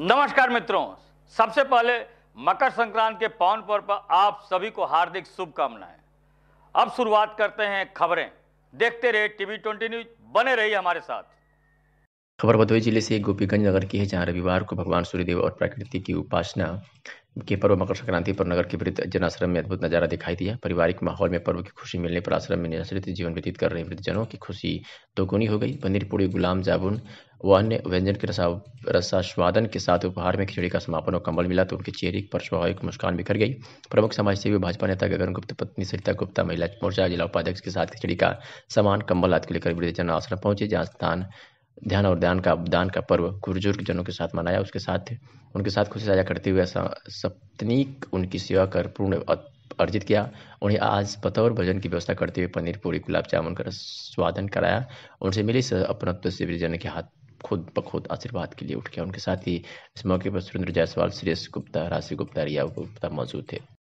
नमस्कार मित्रों सबसे पहले मकर संक्रांति के पावन पर्व पर आप सभी को हार्दिक शुभकामनाएं अब शुरुआत करते हैं खबरें देखते रहे टीवी ट्वेंटी न्यूज बने रहिए हमारे साथ खबर भदोई जिले से गोपीगंज नगर की है जहां रविवार को भगवान सूर्यदेव और प्रकृति की उपासना के पर्व मकर संक्रांति पर नगर के वृद्ध जन आश्रम में अद्भुत नजारा दिखाई दिया पारिवारिक माहौल में पर्व की खुशी मिलने पर आश्रम में निराश्रित जीवन व्यतीत कर रहे वृद्धजनों की खुशी दोगुनी हो गई पनीर पूड़ी गुलाम जामुन व अन्य व्यंजन के रसा रसास्वादन के साथ उपहार में खिचड़ी का समापन और कंबल मिला तो उनके चेहरे पर स्वाभाविक मुस्कान बिखर गई प्रमुख समाज सेवी भाजपा नेता गगन गुप्त पत्नी सरिता गुप्ता महिला मोर्चा जिला उपाध्यक्ष के साथ खिचड़ी का समान कंबल हाथ लेकर लेकर वृद्धजन आश्रम पहुंचे जहाँ स्थान ध्यान और दान का दान का पर्व बुजुर्ग जनों के साथ मनाया उसके साथ उनके साथ खुशी साझा करते हुए सप्तनीक उनकी सेवा कर पूर्ण अर्जित किया उन्हें आज बतौर भजन की व्यवस्था करते हुए पनीर पूरी गुलाब जामुन का स्वादन कराया उनसे मिली अपनत्व से ने के हाथ खुद ब खुद आशीर्वाद के लिए उठ गया उनके साथ ही इस मौके पर सुरेंद्र जायसवाल सुरेश गुप्ता राशि गुप्ता रिया गुप्ता मौजूद थे